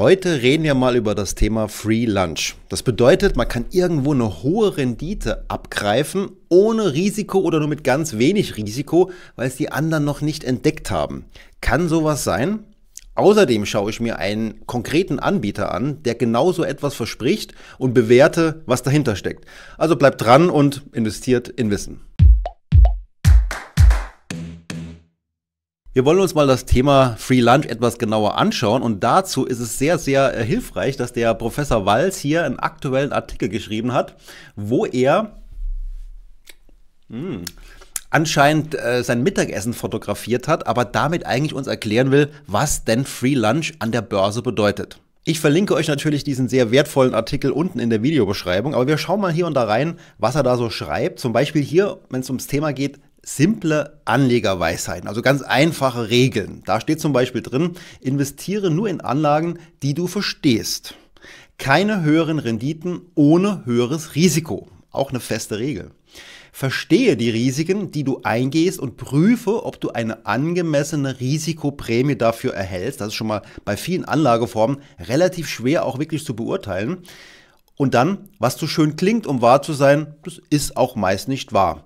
Heute reden wir mal über das Thema Free Lunch. Das bedeutet, man kann irgendwo eine hohe Rendite abgreifen, ohne Risiko oder nur mit ganz wenig Risiko, weil es die anderen noch nicht entdeckt haben. Kann sowas sein? Außerdem schaue ich mir einen konkreten Anbieter an, der genau so etwas verspricht und bewerte, was dahinter steckt. Also bleibt dran und investiert in Wissen. Wir wollen uns mal das Thema Free Lunch etwas genauer anschauen und dazu ist es sehr, sehr äh, hilfreich, dass der Professor Walz hier einen aktuellen Artikel geschrieben hat, wo er mh, hm, anscheinend äh, sein Mittagessen fotografiert hat, aber damit eigentlich uns erklären will, was denn Free Lunch an der Börse bedeutet. Ich verlinke euch natürlich diesen sehr wertvollen Artikel unten in der Videobeschreibung, aber wir schauen mal hier und da rein, was er da so schreibt. Zum Beispiel hier, wenn es ums Thema geht, simple Anlegerweisheiten, also ganz einfache Regeln. Da steht zum Beispiel drin, investiere nur in Anlagen, die du verstehst. Keine höheren Renditen ohne höheres Risiko. Auch eine feste Regel. Verstehe die Risiken, die du eingehst und prüfe, ob du eine angemessene Risikoprämie dafür erhältst. Das ist schon mal bei vielen Anlageformen relativ schwer auch wirklich zu beurteilen. Und dann, was so schön klingt, um wahr zu sein, das ist auch meist nicht wahr.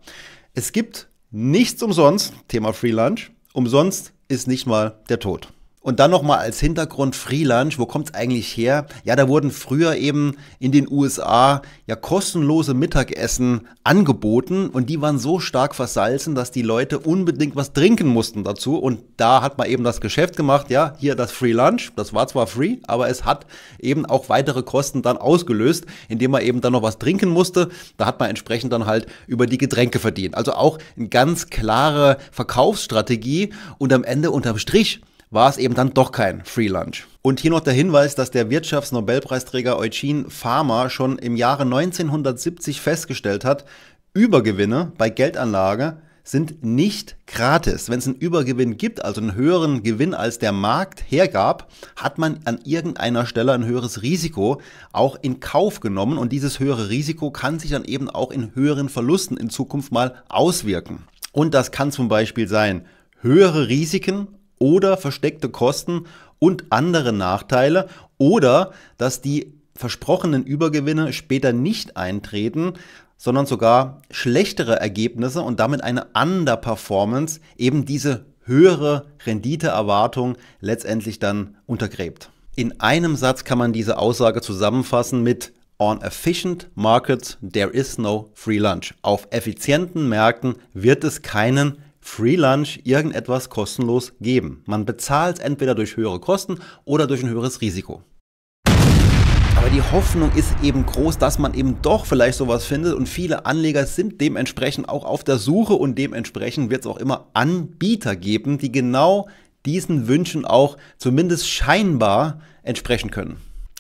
Es gibt Nichts umsonst, Thema Free Lunch, umsonst ist nicht mal der Tod. Und dann nochmal als Hintergrund Freelunch, wo kommt es eigentlich her? Ja, da wurden früher eben in den USA ja kostenlose Mittagessen angeboten und die waren so stark versalzen, dass die Leute unbedingt was trinken mussten dazu. Und da hat man eben das Geschäft gemacht, ja, hier das Free Lunch, das war zwar free, aber es hat eben auch weitere Kosten dann ausgelöst, indem man eben dann noch was trinken musste. Da hat man entsprechend dann halt über die Getränke verdient. Also auch eine ganz klare Verkaufsstrategie und am Ende unterm Strich war es eben dann doch kein Free Lunch. Und hier noch der Hinweis, dass der Wirtschaftsnobelpreisträger Eugene Farmer schon im Jahre 1970 festgestellt hat, Übergewinne bei Geldanlage sind nicht gratis. Wenn es einen Übergewinn gibt, also einen höheren Gewinn als der Markt hergab, hat man an irgendeiner Stelle ein höheres Risiko auch in Kauf genommen und dieses höhere Risiko kann sich dann eben auch in höheren Verlusten in Zukunft mal auswirken. Und das kann zum Beispiel sein höhere Risiken oder versteckte Kosten und andere Nachteile oder dass die versprochenen Übergewinne später nicht eintreten, sondern sogar schlechtere Ergebnisse und damit eine Underperformance eben diese höhere Renditeerwartung letztendlich dann untergräbt. In einem Satz kann man diese Aussage zusammenfassen mit On efficient markets there is no free lunch. Auf effizienten Märkten wird es keinen Free Lunch irgendetwas kostenlos geben. Man bezahlt es entweder durch höhere Kosten oder durch ein höheres Risiko. Aber die Hoffnung ist eben groß, dass man eben doch vielleicht sowas findet und viele Anleger sind dementsprechend auch auf der Suche und dementsprechend wird es auch immer Anbieter geben, die genau diesen Wünschen auch zumindest scheinbar entsprechen können.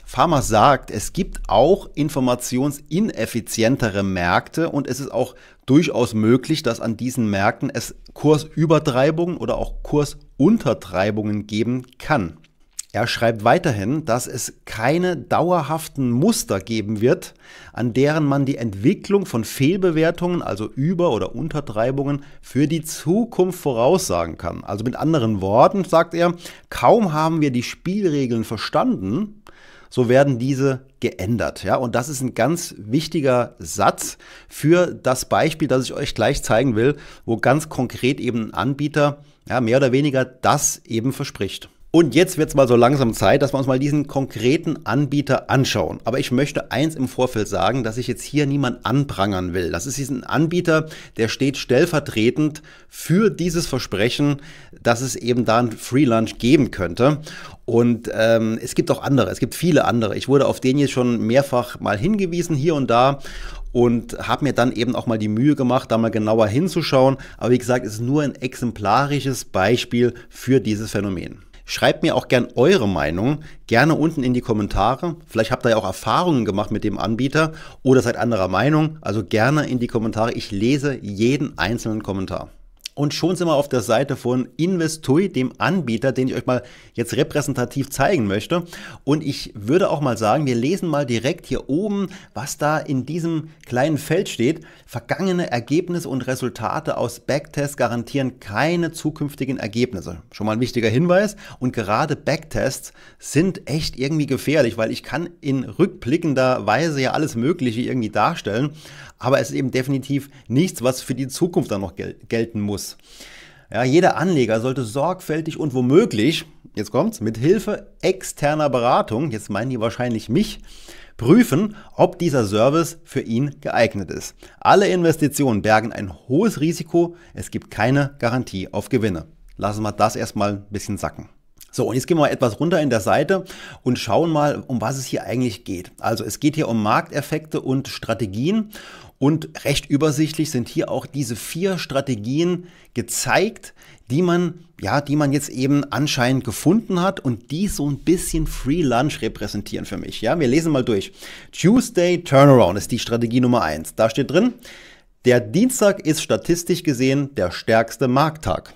Farmer sagt, es gibt auch informationsineffizientere Märkte und es ist auch durchaus möglich, dass an diesen Märkten es Kursübertreibungen oder auch Kursuntertreibungen geben kann. Er schreibt weiterhin, dass es keine dauerhaften Muster geben wird, an deren man die Entwicklung von Fehlbewertungen, also Über- oder Untertreibungen, für die Zukunft voraussagen kann. Also mit anderen Worten sagt er, kaum haben wir die Spielregeln verstanden, so werden diese geändert. Ja, und das ist ein ganz wichtiger Satz für das Beispiel, das ich euch gleich zeigen will, wo ganz konkret eben ein Anbieter ja, mehr oder weniger das eben verspricht. Und jetzt wird es mal so langsam Zeit, dass wir uns mal diesen konkreten Anbieter anschauen. Aber ich möchte eins im Vorfeld sagen, dass ich jetzt hier niemand anprangern will. Das ist diesen Anbieter, der steht stellvertretend für dieses Versprechen, dass es eben da ein Free Lunch geben könnte. Und ähm, es gibt auch andere, es gibt viele andere. Ich wurde auf den jetzt schon mehrfach mal hingewiesen, hier und da und habe mir dann eben auch mal die Mühe gemacht, da mal genauer hinzuschauen. Aber wie gesagt, es ist nur ein exemplarisches Beispiel für dieses Phänomen. Schreibt mir auch gern eure Meinung, gerne unten in die Kommentare. Vielleicht habt ihr ja auch Erfahrungen gemacht mit dem Anbieter oder seid anderer Meinung. Also gerne in die Kommentare. Ich lese jeden einzelnen Kommentar. Und schon sind wir auf der Seite von Investui, dem Anbieter, den ich euch mal jetzt repräsentativ zeigen möchte. Und ich würde auch mal sagen, wir lesen mal direkt hier oben, was da in diesem kleinen Feld steht. Vergangene Ergebnisse und Resultate aus Backtests garantieren keine zukünftigen Ergebnisse. Schon mal ein wichtiger Hinweis. Und gerade Backtests sind echt irgendwie gefährlich, weil ich kann in rückblickender Weise ja alles Mögliche irgendwie darstellen aber es ist eben definitiv nichts, was für die Zukunft dann noch gel gelten muss. Ja, jeder Anleger sollte sorgfältig und womöglich, jetzt kommt's, mit Hilfe externer Beratung, jetzt meinen die wahrscheinlich mich, prüfen, ob dieser Service für ihn geeignet ist. Alle Investitionen bergen ein hohes Risiko, es gibt keine Garantie auf Gewinne. Lassen wir das erstmal ein bisschen sacken. So, und jetzt gehen wir mal etwas runter in der Seite und schauen mal, um was es hier eigentlich geht. Also es geht hier um Markteffekte und Strategien und recht übersichtlich sind hier auch diese vier Strategien gezeigt, die man, ja, die man jetzt eben anscheinend gefunden hat und die so ein bisschen Free Lunch repräsentieren für mich. Ja, wir lesen mal durch. Tuesday Turnaround ist die Strategie Nummer eins. Da steht drin, der Dienstag ist statistisch gesehen der stärkste Markttag.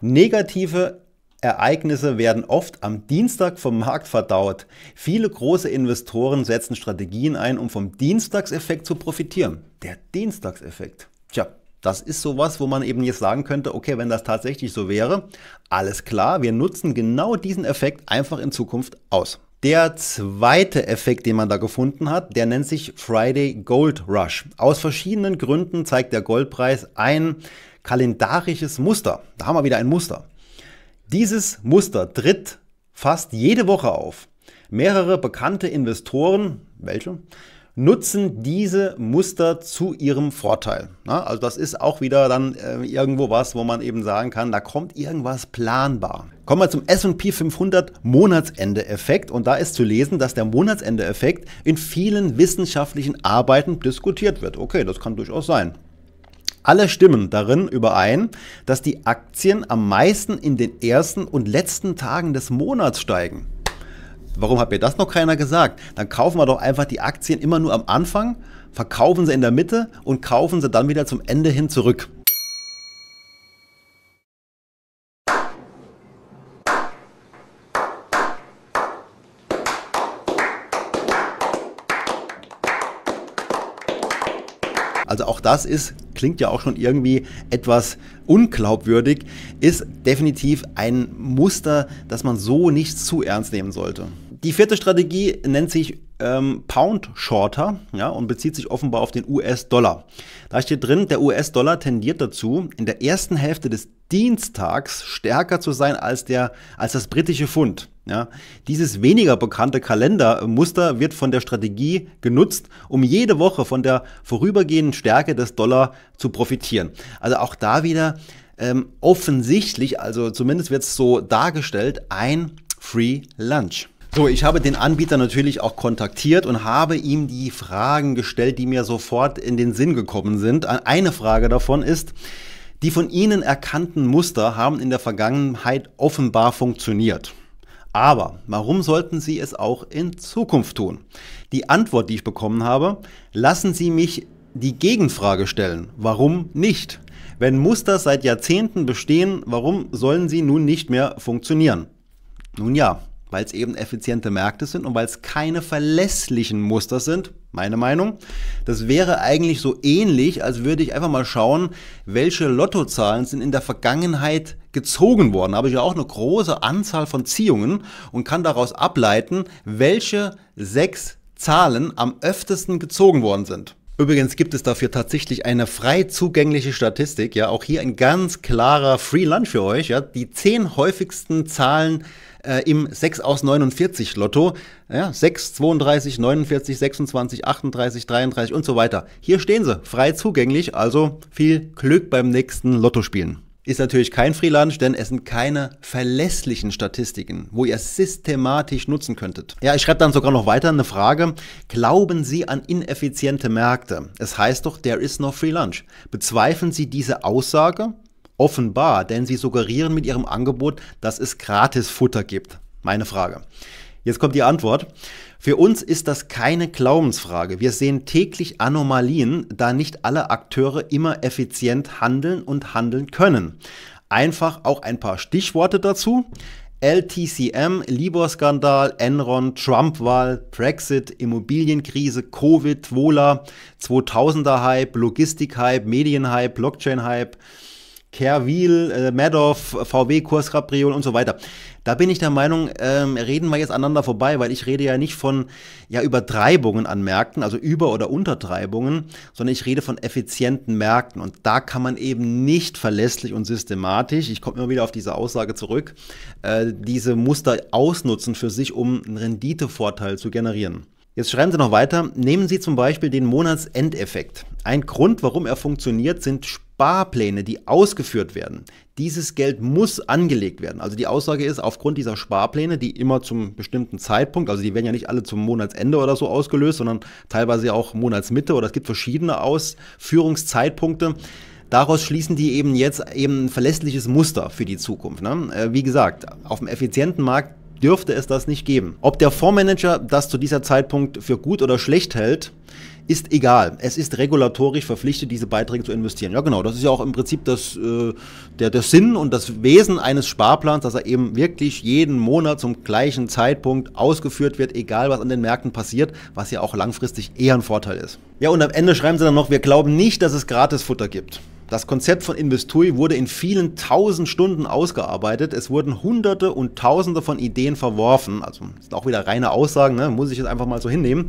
Negative Ereignisse werden oft am Dienstag vom Markt verdaut. Viele große Investoren setzen Strategien ein, um vom Dienstagseffekt zu profitieren. Der Dienstagseffekt. Tja, das ist sowas, wo man eben jetzt sagen könnte, okay, wenn das tatsächlich so wäre, alles klar, wir nutzen genau diesen Effekt einfach in Zukunft aus. Der zweite Effekt, den man da gefunden hat, der nennt sich Friday Gold Rush. Aus verschiedenen Gründen zeigt der Goldpreis ein kalendarisches Muster. Da haben wir wieder ein Muster. Dieses Muster tritt fast jede Woche auf. Mehrere bekannte Investoren, welche, nutzen diese Muster zu ihrem Vorteil. Na, also das ist auch wieder dann äh, irgendwo was, wo man eben sagen kann, da kommt irgendwas planbar. Kommen wir zum S&P 500 Monatsende-Effekt und da ist zu lesen, dass der Monatsende-Effekt in vielen wissenschaftlichen Arbeiten diskutiert wird. Okay, das kann durchaus sein. Alle stimmen darin überein, dass die Aktien am meisten in den ersten und letzten Tagen des Monats steigen. Warum hat mir das noch keiner gesagt? Dann kaufen wir doch einfach die Aktien immer nur am Anfang, verkaufen sie in der Mitte und kaufen sie dann wieder zum Ende hin zurück. auch das ist, klingt ja auch schon irgendwie etwas unglaubwürdig, ist definitiv ein Muster, das man so nicht zu ernst nehmen sollte. Die vierte Strategie nennt sich ähm, Pound Shorter ja, und bezieht sich offenbar auf den US-Dollar. Da steht drin, der US-Dollar tendiert dazu, in der ersten Hälfte des Dienstags stärker zu sein als, der, als das britische Pfund. Ja. Dieses weniger bekannte Kalendermuster wird von der Strategie genutzt, um jede Woche von der vorübergehenden Stärke des Dollar zu profitieren. Also auch da wieder ähm, offensichtlich, also zumindest wird es so dargestellt, ein Free Lunch. So, ich habe den Anbieter natürlich auch kontaktiert und habe ihm die Fragen gestellt, die mir sofort in den Sinn gekommen sind. Eine Frage davon ist, die von Ihnen erkannten Muster haben in der Vergangenheit offenbar funktioniert. Aber warum sollten Sie es auch in Zukunft tun? Die Antwort, die ich bekommen habe, lassen Sie mich die Gegenfrage stellen. Warum nicht? Wenn Muster seit Jahrzehnten bestehen, warum sollen sie nun nicht mehr funktionieren? Nun ja, weil es eben effiziente Märkte sind und weil es keine verlässlichen Muster sind, meine Meinung. Das wäre eigentlich so ähnlich, als würde ich einfach mal schauen, welche Lottozahlen sind in der Vergangenheit gezogen worden. Da habe ich ja auch eine große Anzahl von Ziehungen und kann daraus ableiten, welche sechs Zahlen am öftesten gezogen worden sind. Übrigens gibt es dafür tatsächlich eine frei zugängliche Statistik. Ja, auch hier ein ganz klarer Free Lunch für euch. Ja, die zehn häufigsten Zahlen äh, im 6 aus 49 Lotto. Ja, 6, 32, 49, 26, 38, 33 und so weiter. Hier stehen sie frei zugänglich. Also viel Glück beim nächsten Lottospielen ist natürlich kein Free Lunch, denn es sind keine verlässlichen Statistiken, wo ihr systematisch nutzen könntet. Ja, ich schreibe dann sogar noch weiter eine Frage. Glauben Sie an ineffiziente Märkte? Es heißt doch, there is no free lunch. Bezweifeln Sie diese Aussage? Offenbar, denn Sie suggerieren mit Ihrem Angebot, dass es gratis Futter gibt. Meine Frage. Jetzt kommt die Antwort. Für uns ist das keine Glaubensfrage. Wir sehen täglich Anomalien, da nicht alle Akteure immer effizient handeln und handeln können. Einfach auch ein paar Stichworte dazu. LTCM, Libor-Skandal, Enron, Trump-Wahl, Brexit, Immobilienkrise, Covid, Vola, 2000er-Hype, Logistik-Hype, Medien-Hype, Blockchain-Hype, Kerwil, äh, Madoff, VW, Kurskapriol und so weiter. Da bin ich der Meinung, ähm, reden wir jetzt aneinander vorbei, weil ich rede ja nicht von ja, Übertreibungen an Märkten, also Über- oder Untertreibungen, sondern ich rede von effizienten Märkten. Und da kann man eben nicht verlässlich und systematisch, ich komme immer wieder auf diese Aussage zurück, äh, diese Muster ausnutzen für sich, um einen Renditevorteil zu generieren. Jetzt schreiben Sie noch weiter, nehmen Sie zum Beispiel den Monatsendeffekt. Ein Grund, warum er funktioniert, sind Sparpläne, die ausgeführt werden. Dieses Geld muss angelegt werden. Also die Aussage ist, aufgrund dieser Sparpläne, die immer zum bestimmten Zeitpunkt, also die werden ja nicht alle zum Monatsende oder so ausgelöst, sondern teilweise auch Monatsmitte oder es gibt verschiedene Ausführungszeitpunkte. Daraus schließen die eben jetzt eben ein verlässliches Muster für die Zukunft. Ne? Äh, wie gesagt, auf dem effizienten Markt dürfte es das nicht geben. Ob der Fondsmanager das zu dieser Zeitpunkt für gut oder schlecht hält, ist egal. Es ist regulatorisch verpflichtet, diese Beiträge zu investieren. Ja, genau. Das ist ja auch im Prinzip das, äh, der, der Sinn und das Wesen eines Sparplans, dass er eben wirklich jeden Monat zum gleichen Zeitpunkt ausgeführt wird, egal was an den Märkten passiert, was ja auch langfristig eher ein Vorteil ist. Ja, und am Ende schreiben sie dann noch, wir glauben nicht, dass es Gratisfutter gibt. Das Konzept von Investui wurde in vielen tausend Stunden ausgearbeitet. Es wurden hunderte und tausende von Ideen verworfen. Also das sind auch wieder reine Aussagen, ne? muss ich jetzt einfach mal so hinnehmen.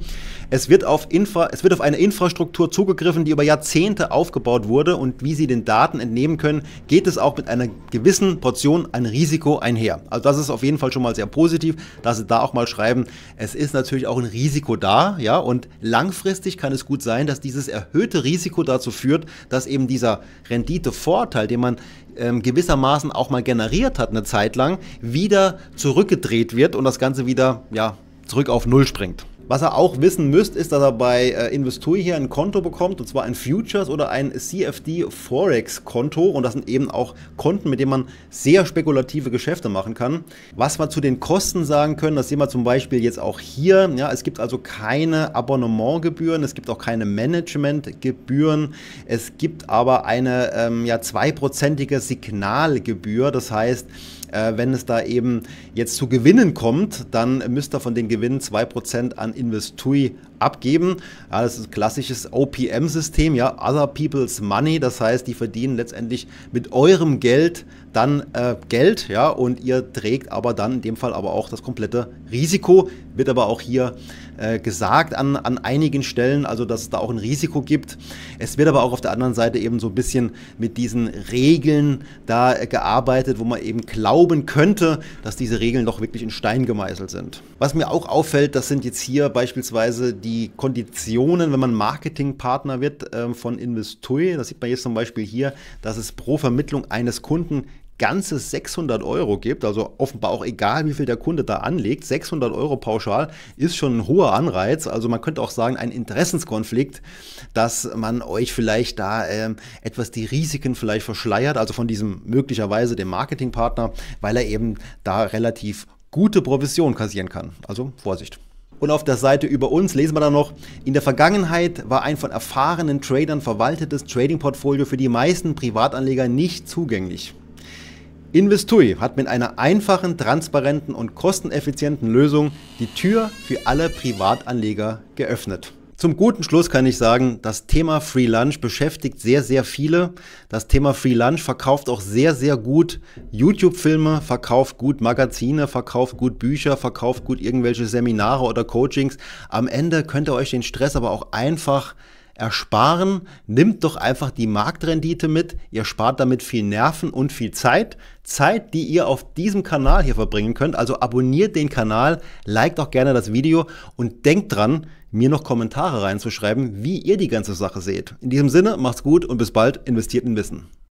Es wird, auf Infra es wird auf eine Infrastruktur zugegriffen, die über Jahrzehnte aufgebaut wurde. Und wie Sie den Daten entnehmen können, geht es auch mit einer gewissen Portion an Risiko einher. Also das ist auf jeden Fall schon mal sehr positiv, dass Sie da auch mal schreiben, es ist natürlich auch ein Risiko da. ja. Und langfristig kann es gut sein, dass dieses erhöhte Risiko dazu führt, dass eben dieser Renditevorteil, den man ähm, gewissermaßen auch mal generiert hat eine Zeit lang, wieder zurückgedreht wird und das Ganze wieder ja, zurück auf Null springt. Was er auch wissen müsst, ist, dass er bei äh, Investui hier ein Konto bekommt, und zwar ein Futures oder ein CFD Forex Konto. Und das sind eben auch Konten, mit denen man sehr spekulative Geschäfte machen kann. Was wir zu den Kosten sagen können, das sehen wir zum Beispiel jetzt auch hier. Ja, es gibt also keine Abonnementgebühren, es gibt auch keine Managementgebühren. Es gibt aber eine ähm, ja, zweiprozentige Signalgebühr. Das heißt, äh, wenn es da eben jetzt zu Gewinnen kommt, dann müsst ihr von den Gewinnen 2% an Investui abgeben. Ja, das ist ein klassisches OPM-System, ja, Other People's Money. Das heißt, die verdienen letztendlich mit eurem Geld dann äh, Geld, ja, und ihr trägt aber dann in dem Fall aber auch das komplette Risiko. Wird aber auch hier äh, gesagt an, an einigen Stellen, also dass es da auch ein Risiko gibt. Es wird aber auch auf der anderen Seite eben so ein bisschen mit diesen Regeln da äh, gearbeitet, wo man eben glauben könnte, dass diese Regeln doch wirklich in Stein gemeißelt sind. Was mir auch auffällt, das sind jetzt hier beispielsweise die die Konditionen, wenn man Marketingpartner wird äh, von Investui. Das sieht man jetzt zum Beispiel hier, dass es pro Vermittlung eines Kunden ganze 600 Euro gibt, also offenbar auch egal, wie viel der Kunde da anlegt, 600 Euro pauschal ist schon ein hoher Anreiz. Also man könnte auch sagen, ein Interessenskonflikt, dass man euch vielleicht da ähm, etwas die Risiken vielleicht verschleiert, also von diesem möglicherweise dem Marketingpartner, weil er eben da relativ gute Provision kassieren kann. Also Vorsicht. Und auf der Seite über uns lesen wir dann noch, in der Vergangenheit war ein von erfahrenen Tradern verwaltetes Trading-Portfolio für die meisten Privatanleger nicht zugänglich. Investui hat mit einer einfachen, transparenten und kosteneffizienten Lösung die Tür für alle Privatanleger geöffnet. Zum guten Schluss kann ich sagen, das Thema Free Lunch beschäftigt sehr, sehr viele. Das Thema Free Lunch verkauft auch sehr, sehr gut YouTube-Filme, verkauft gut Magazine, verkauft gut Bücher, verkauft gut irgendwelche Seminare oder Coachings. Am Ende könnt ihr euch den Stress aber auch einfach ersparen. Nimmt doch einfach die Marktrendite mit. Ihr spart damit viel Nerven und viel Zeit. Zeit, die ihr auf diesem Kanal hier verbringen könnt. Also abonniert den Kanal, liked auch gerne das Video und denkt dran, mir noch Kommentare reinzuschreiben, wie ihr die ganze Sache seht. In diesem Sinne, macht's gut und bis bald, investiert in Wissen.